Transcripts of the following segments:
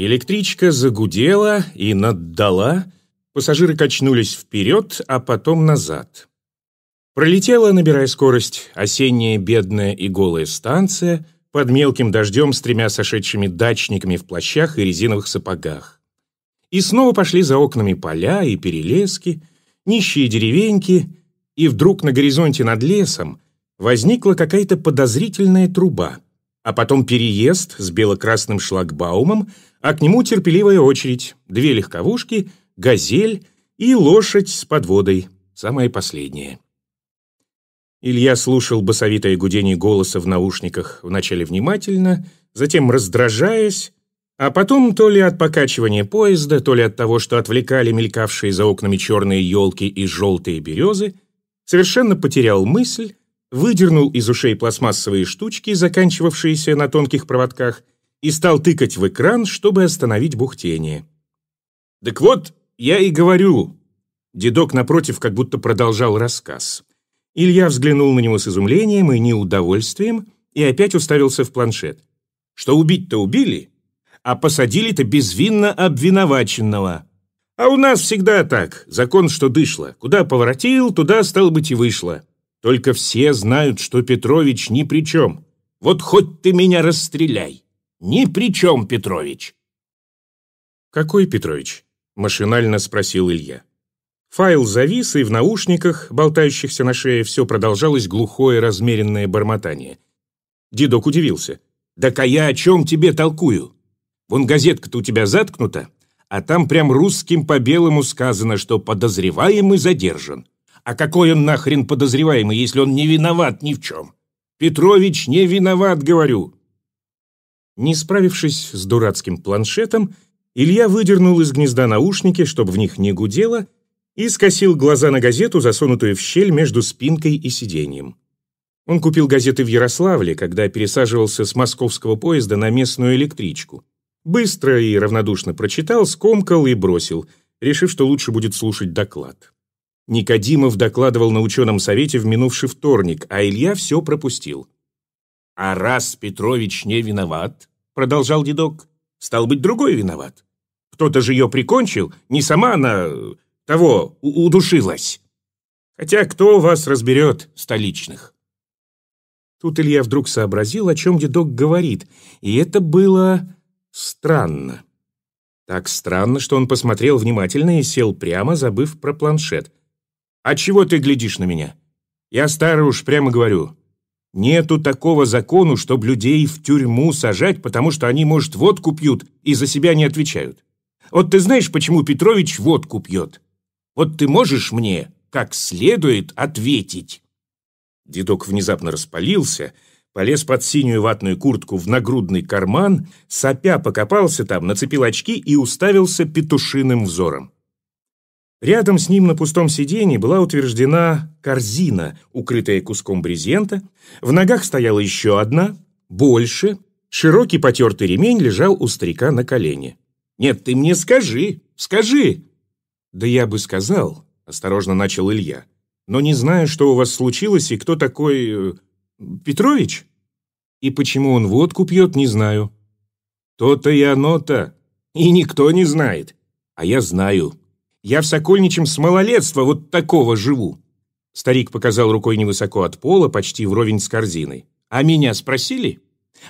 Электричка загудела и наддала, пассажиры качнулись вперед, а потом назад. Пролетела, набирая скорость, осенняя бедная и голая станция под мелким дождем с тремя сошедшими дачниками в плащах и резиновых сапогах. И снова пошли за окнами поля и перелески, нищие деревеньки, и вдруг на горизонте над лесом возникла какая-то подозрительная труба — а потом переезд с бело-красным шлагбаумом, а к нему терпеливая очередь, две легковушки, газель и лошадь с подводой, самая последняя. Илья слушал басовитое гудение голоса в наушниках вначале внимательно, затем раздражаясь, а потом то ли от покачивания поезда, то ли от того, что отвлекали мелькавшие за окнами черные елки и желтые березы, совершенно потерял мысль выдернул из ушей пластмассовые штучки, заканчивавшиеся на тонких проводках, и стал тыкать в экран, чтобы остановить бухтение. «Так вот, я и говорю!» Дедок напротив как будто продолжал рассказ. Илья взглянул на него с изумлением и неудовольствием и опять уставился в планшет. «Что убить-то убили, а посадили-то безвинно обвиноваченного!» А у нас всегда так. Закон, что дышло. Куда поворотил, туда, стало быть, и вышло. Только все знают, что Петрович ни при чем. Вот хоть ты меня расстреляй. Ни при чем, Петрович. Какой Петрович? Машинально спросил Илья. Файл завис, и в наушниках, болтающихся на шее, все продолжалось глухое размеренное бормотание. Дедок удивился. «Так а я о чем тебе толкую? Вон газетка-то у тебя заткнута, а там прям русским по белому сказано, что подозреваемый задержан. А какой он нахрен подозреваемый, если он не виноват ни в чем? Петрович не виноват, говорю!» Не справившись с дурацким планшетом, Илья выдернул из гнезда наушники, чтобы в них не гудело, и скосил глаза на газету, засунутую в щель между спинкой и сиденьем. Он купил газеты в Ярославле, когда пересаживался с московского поезда на местную электричку. Быстро и равнодушно прочитал, скомкал и бросил, решив, что лучше будет слушать доклад. Никодимов докладывал на ученом совете в минувший вторник, а Илья все пропустил. «А раз Петрович не виноват, — продолжал дедок, — стал быть, другой виноват. Кто-то же ее прикончил, не сама она э, того удушилась. Хотя кто вас разберет, столичных?» Тут Илья вдруг сообразил, о чем дедок говорит, и это было странно. Так странно, что он посмотрел внимательно и сел прямо, забыв про планшет. «А чего ты глядишь на меня? Я старый уж прямо говорю. Нету такого закону, чтобы людей в тюрьму сажать, потому что они, может, водку пьют и за себя не отвечают. Вот ты знаешь, почему Петрович водку пьет? Вот ты можешь мне, как следует, ответить?» Дедок внезапно распалился, полез под синюю ватную куртку в нагрудный карман, сопя покопался там, нацепил очки и уставился петушиным взором. Рядом с ним на пустом сиденье была утверждена корзина, укрытая куском брезента. В ногах стояла еще одна, больше. Широкий потертый ремень лежал у старика на колене. «Нет, ты мне скажи, скажи!» «Да я бы сказал», — осторожно начал Илья. «Но не знаю, что у вас случилось и кто такой... Э, Петрович? И почему он водку пьет, не знаю». «То-то и оно-то. И никто не знает. А я знаю», я в Сокольничем с малолетства вот такого живу». Старик показал рукой невысоко от пола, почти вровень с корзиной. «А меня спросили?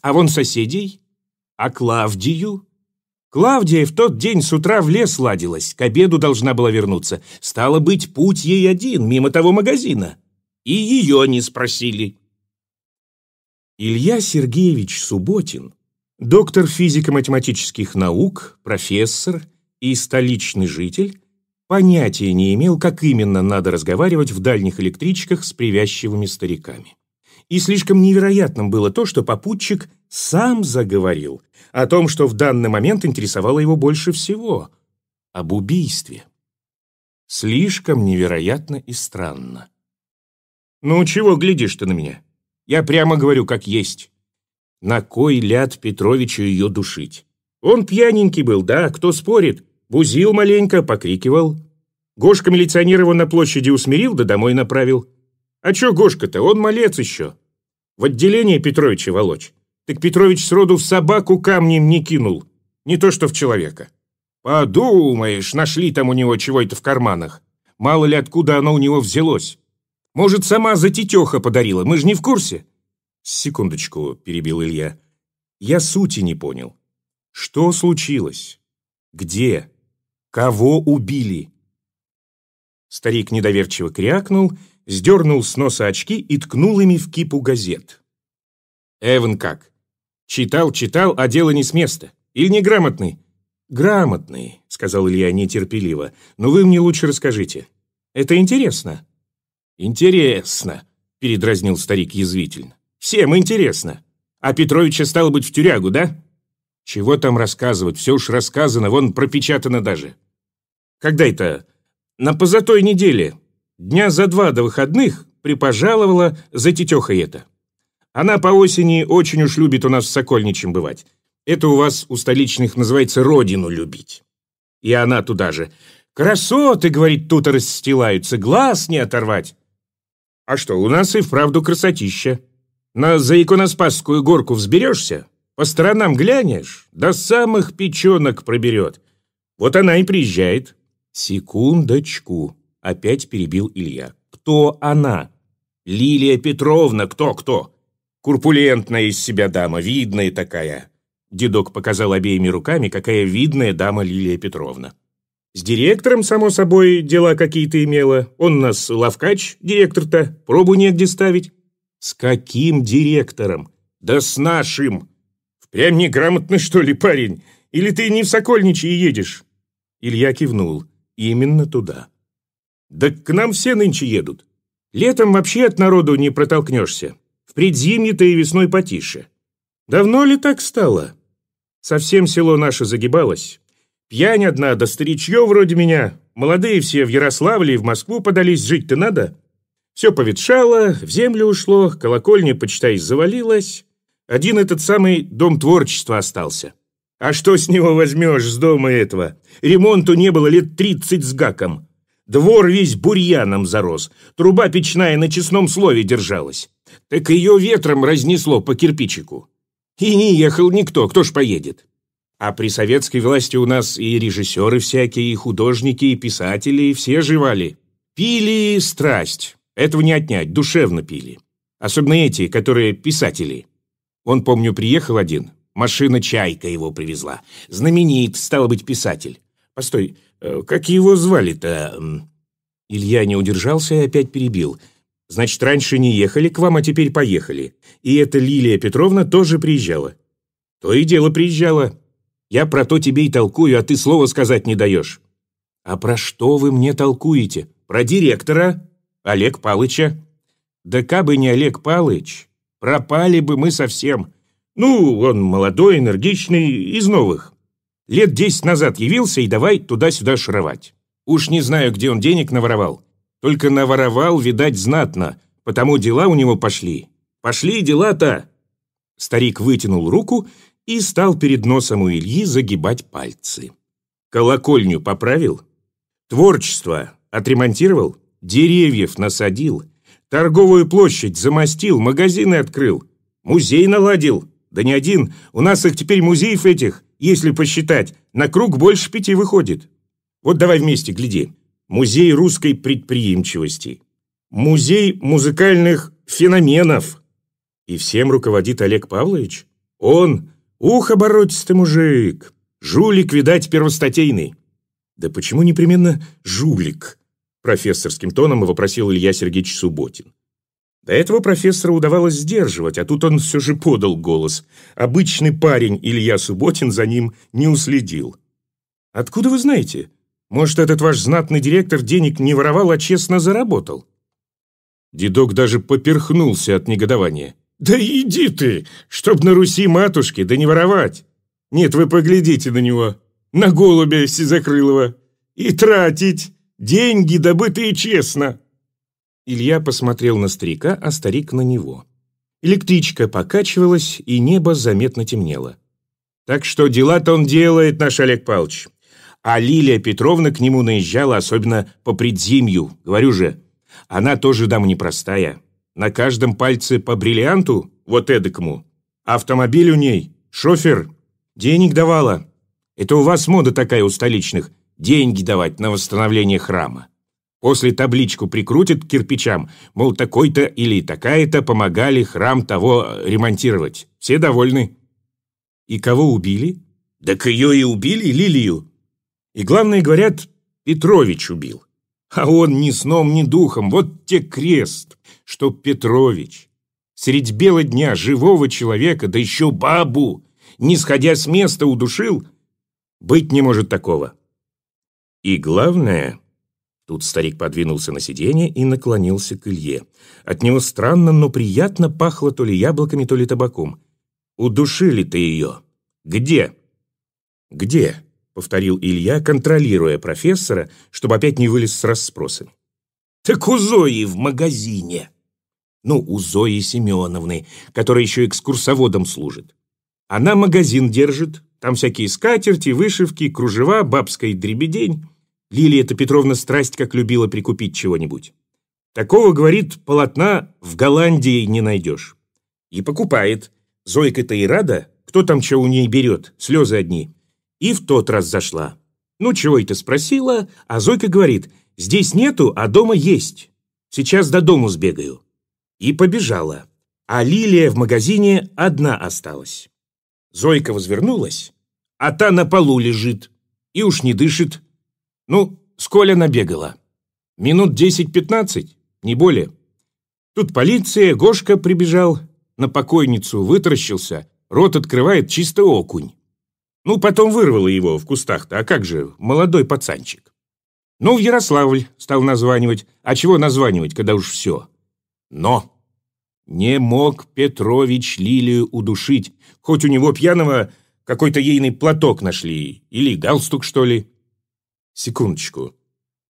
А вон соседей? А Клавдию?» Клавдия в тот день с утра в лес ладилась, к обеду должна была вернуться. Стало быть, путь ей один, мимо того магазина. И ее не спросили. Илья Сергеевич Субботин, доктор физико-математических наук, профессор и столичный житель, понятия не имел, как именно надо разговаривать в дальних электричках с привязчивыми стариками. И слишком невероятным было то, что попутчик сам заговорил о том, что в данный момент интересовало его больше всего – об убийстве. Слишком невероятно и странно. «Ну, чего глядишь ты на меня? Я прямо говорю, как есть. На кой ляд Петровичу ее душить? Он пьяненький был, да, кто спорит? Бузил маленько, покрикивал. Гошка милиционер его на площади усмирил, да домой направил. А чё Гошка-то, он малец еще. В отделение Петровича волочь. Так Петрович сроду в собаку камнем не кинул. Не то что в человека. Подумаешь, нашли там у него чего-то в карманах. Мало ли откуда оно у него взялось. Может, сама затетеха подарила, мы же не в курсе. Секундочку, перебил Илья. Я сути не понял. Что случилось? Где? Кого убили? Старик недоверчиво крякнул, сдернул с носа очки и ткнул ими в кипу газет. Эван как? Читал, читал, а дело не с места. Или неграмотный? Грамотный, сказал Илья нетерпеливо. Но вы мне лучше расскажите. Это интересно. Интересно, передразнил старик язвительно. Всем интересно. А Петровича стало быть в тюрягу, да? Чего там рассказывать, все уж рассказано, вон пропечатано даже. Когда это на позатой неделе, дня за два до выходных, припожаловала за тетеха это. Она по осени очень уж любит у нас в Сокольничьем бывать. Это у вас у столичных называется родину любить. И она туда же. Красоты, говорит, тут расстилаются, глаз не оторвать. А что, у нас и вправду красотища. На Заиконоспасскую горку взберешься, по сторонам глянешь, до самых печенок проберет. Вот она и приезжает. «Секундочку», — опять перебил Илья. «Кто она?» «Лилия Петровна, кто-кто?» «Курпулентная из себя дама, видная такая». Дедок показал обеими руками, какая видная дама Лилия Петровна. С директором, само собой, дела какие-то имела. Он нас Лавкач директор-то, пробу негде ставить. С каким директором? Да с нашим. Впрямь неграмотно, что ли, парень? Или ты не в Сокольничье едешь? Илья кивнул. Именно туда. Да к нам все нынче едут. Летом вообще от народу не протолкнешься. В предзимье-то и весной потише. Давно ли так стало? Совсем село наше загибалось. Пьянь одна, да старичье вроде меня. Молодые все в Ярославле и в Москву подались, жить-то надо. Все поветшало, в землю ушло, колокольня, почитай, завалилась. Один этот самый дом творчества остался. А что с него возьмешь, с дома этого? Ремонту не было лет тридцать с гаком. Двор весь бурьяном зарос, труба печная на честном слове держалась. Так ее ветром разнесло по кирпичику. И не ехал никто, кто ж поедет. А при советской власти у нас и режиссеры всякие, и художники, и писатели, и все живали. Пили страсть. Этого не отнять, душевно пили. Особенно эти, которые писатели. Он, помню, приехал один, Машина «Чайка» его привезла. Знаменит, стало быть, писатель. Постой, э, как его звали-то?» Илья не удержался и опять перебил. «Значит, раньше не ехали к вам, а теперь поехали. И эта Лилия Петровна тоже приезжала?» «То и дело приезжала. Я про то тебе и толкую, а ты слова сказать не даешь». «А про что вы мне толкуете? Про директора? Олег Палыча?» «Да кабы не Олег Палыч, пропали бы мы совсем. Ну, он молодой, энергичный, из новых. Лет десять назад явился и давай туда-сюда шаровать. Уж не знаю, где он денег наворовал. Только наворовал, видать, знатно, потому дела у него пошли. Пошли дела-то!» Старик вытянул руку и стал перед носом у Ильи загибать пальцы. «Колокольню поправил? Творчество отремонтировал? Деревьев насадил? Торговую площадь замостил, магазины открыл? Музей наладил?» «Да не один. У нас их теперь музеев этих, если посчитать, на круг больше пяти выходит. Вот давай вместе, гляди. Музей русской предприимчивости. Музей музыкальных феноменов. И всем руководит Олег Павлович? Он, ух, оборотистый мужик, жулик, видать, первостатейный. Да почему непременно жулик? Профессорским тоном вопросил Илья Сергеевич Субботин. До этого профессора удавалось сдерживать, а тут он все же подал голос. Обычный парень Илья Субботин за ним не уследил. «Откуда вы знаете? Может, этот ваш знатный директор денег не воровал, а честно заработал?» Дедок даже поперхнулся от негодования. «Да иди ты, чтоб на Руси матушки, да не воровать! Нет, вы поглядите на него, на голубя Сизокрылова, и тратить деньги, добытые честно!» Илья посмотрел на старика, а старик на него. Электричка покачивалась, и небо заметно темнело. Так что дела-то он делает, наш Олег Павлович. А Лилия Петровна к нему наезжала, особенно по предзимью, говорю же. Она тоже дама непростая. На каждом пальце по бриллианту, вот эдакому. Автомобиль у ней, шофер, денег давала. Это у вас мода такая у столичных, деньги давать на восстановление храма. После табличку прикрутят к кирпичам, мол, такой-то или такая-то помогали храм того э, ремонтировать. Все довольны. И кого убили? Так ее и убили, Лилию. И главное, говорят, Петрович убил. А он ни сном, ни духом. Вот те крест, что Петрович. Средь бела дня живого человека, да еще бабу, не сходя с места, удушил. Быть не может такого. И главное... Тут старик подвинулся на сиденье и наклонился к Илье. От него странно, но приятно пахло то ли яблоками, то ли табаком. «Удушили ты ее! Где?» «Где?» — повторил Илья, контролируя профессора, чтобы опять не вылез с расспросами. «Так у Зои в магазине!» «Ну, у Зои Семеновны, которая еще экскурсоводом служит. Она магазин держит, там всякие скатерти, вышивки, кружева, бабская дребедень». Лилия-то Петровна страсть как любила прикупить чего-нибудь. Такого, говорит, полотна в Голландии не найдешь. И покупает. Зойка-то и рада, кто там чего у ней берет, слезы одни. И в тот раз зашла. Ну, чего это спросила, а Зойка говорит, здесь нету, а дома есть. Сейчас до дому сбегаю. И побежала. А Лилия в магазине одна осталась. Зойка возвернулась, а та на полу лежит. И уж не дышит, ну, сколя набегала. Минут 10-15, не более. Тут полиция, Гошка прибежал, на покойницу вытаращился, рот открывает чисто окунь. Ну, потом вырвало его в кустах-то, а как же, молодой пацанчик. Ну, в Ярославль стал названивать. А чего названивать, когда уж все? Но! Не мог Петрович Лилию удушить, хоть у него пьяного какой-то ейный платок нашли, или галстук, что ли. Секундочку.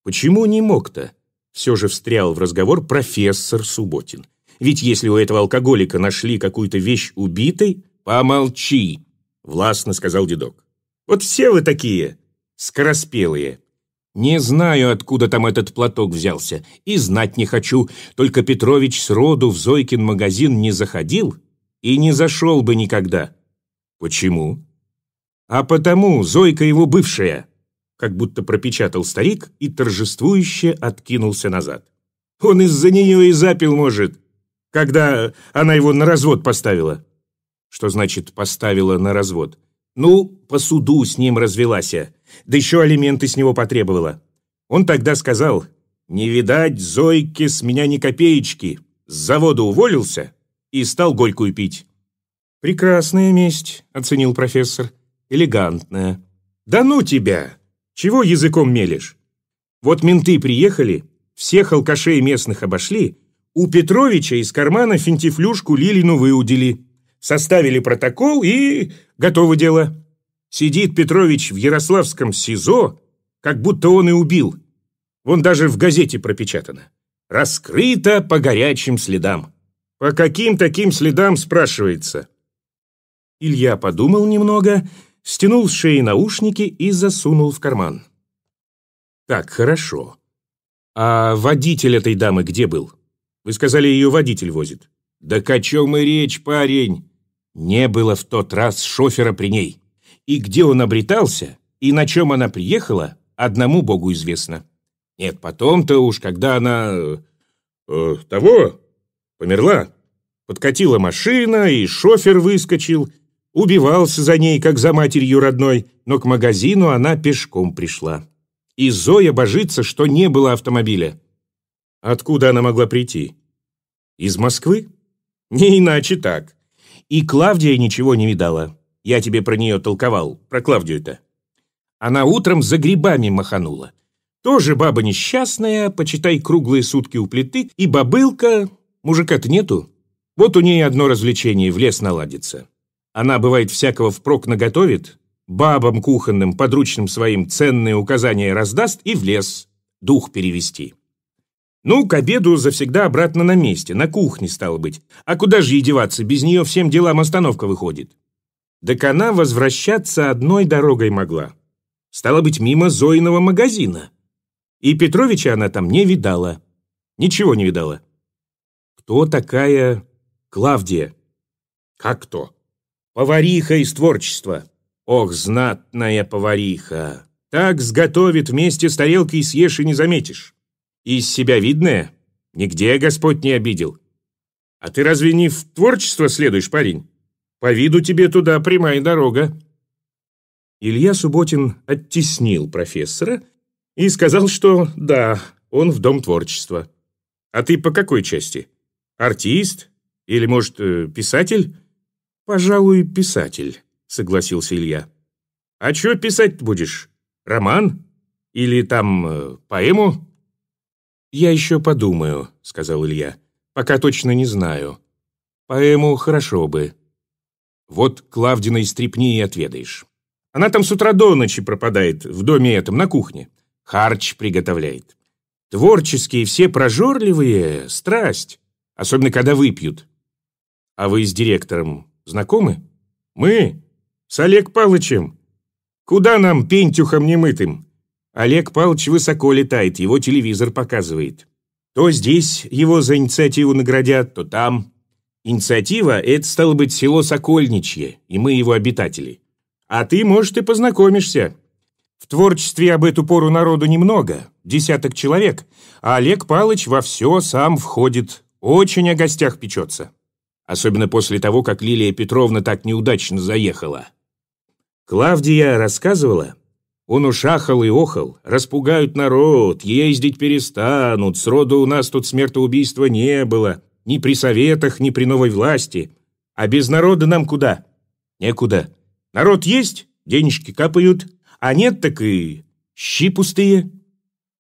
Почему не мог-то? Все же встрял в разговор профессор Субботин. Ведь если у этого алкоголика нашли какую-то вещь убитой... Помолчи, властно сказал дедок. Вот все вы такие, скороспелые. Не знаю, откуда там этот платок взялся, и знать не хочу. Только Петрович сроду в Зойкин магазин не заходил и не зашел бы никогда. Почему? А потому Зойка его бывшая как будто пропечатал старик и торжествующе откинулся назад. «Он из-за нее и запил, может, когда она его на развод поставила». «Что значит «поставила на развод»?» «Ну, по суду с ним развелась, я. А. да еще алименты с него потребовала». Он тогда сказал, «Не видать, Зойке, с меня ни копеечки, с завода уволился и стал горькую пить». «Прекрасная месть», — оценил профессор, — «элегантная». «Да ну тебя!» Чего языком мелешь? Вот менты приехали, всех алкашей местных обошли, у Петровича из кармана финтифлюшку Лилину выудили. Составили протокол и... готово дело. Сидит Петрович в Ярославском СИЗО, как будто он и убил. Вон даже в газете пропечатано. Раскрыто по горячим следам. По каким таким следам спрашивается? Илья подумал немного стянул с шеи наушники и засунул в карман. «Так, хорошо. А водитель этой дамы где был? Вы сказали, ее водитель возит». «Да о чем и речь, парень!» Не было в тот раз шофера при ней. И где он обретался, и на чем она приехала, одному богу известно. Нет, потом-то уж, когда она... Э, э того? Померла. Подкатила машина, и шофер выскочил, Убивался за ней, как за матерью родной, но к магазину она пешком пришла. И Зоя божится, что не было автомобиля. Откуда она могла прийти? Из Москвы? Не иначе так. И Клавдия ничего не видала. Я тебе про нее толковал, про Клавдию-то. Она утром за грибами маханула. Тоже баба несчастная, почитай круглые сутки у плиты, и бабылка... Мужика-то нету. Вот у ней одно развлечение в лес наладится. Она, бывает, всякого впрок наготовит, бабам кухонным, подручным своим ценные указания раздаст и в лес дух перевести. Ну, к обеду завсегда обратно на месте, на кухне, стало быть. А куда же ей деваться, без нее всем делам остановка выходит. Так она возвращаться одной дорогой могла. Стало быть, мимо Зоиного магазина. И Петровича она там не видала. Ничего не видала. Кто такая Клавдия? Как кто? Повариха из творчества. Ох, знатная повариха. Так сготовит вместе с тарелкой и съешь и не заметишь. Из себя видное? Нигде Господь не обидел. А ты разве не в творчество следуешь, парень? По виду тебе туда прямая дорога. Илья Субботин оттеснил профессора и сказал, что да, он в Дом творчества. А ты по какой части? Артист? Или, может, э, писатель? «Пожалуй, писатель», — согласился Илья. «А что писать будешь? Роман? Или там э, поэму?» «Я еще подумаю», — сказал Илья. «Пока точно не знаю. Поэму хорошо бы». «Вот Клавдиной стрепни и отведаешь. Она там с утра до ночи пропадает, в доме этом, на кухне. Харч приготовляет. Творческие все прожорливые, страсть. Особенно, когда выпьют. А вы с директором Знакомы? Мы? С Олег Палычем? Куда нам, пентюхом немытым? Олег Палыч высоко летает, его телевизор показывает. То здесь его за инициативу наградят, то там. Инициатива – это, стало быть, село Сокольничье, и мы его обитатели. А ты, может, и познакомишься. В творчестве об эту пору народу немного, десяток человек, а Олег Палыч во все сам входит, очень о гостях печется особенно после того, как Лилия Петровна так неудачно заехала. Клавдия рассказывала, он ушахал и охал, распугают народ, ездить перестанут, сроду у нас тут смертоубийства не было, ни при советах, ни при новой власти. А без народа нам куда? Некуда. Народ есть, денежки капают, а нет так и щи пустые.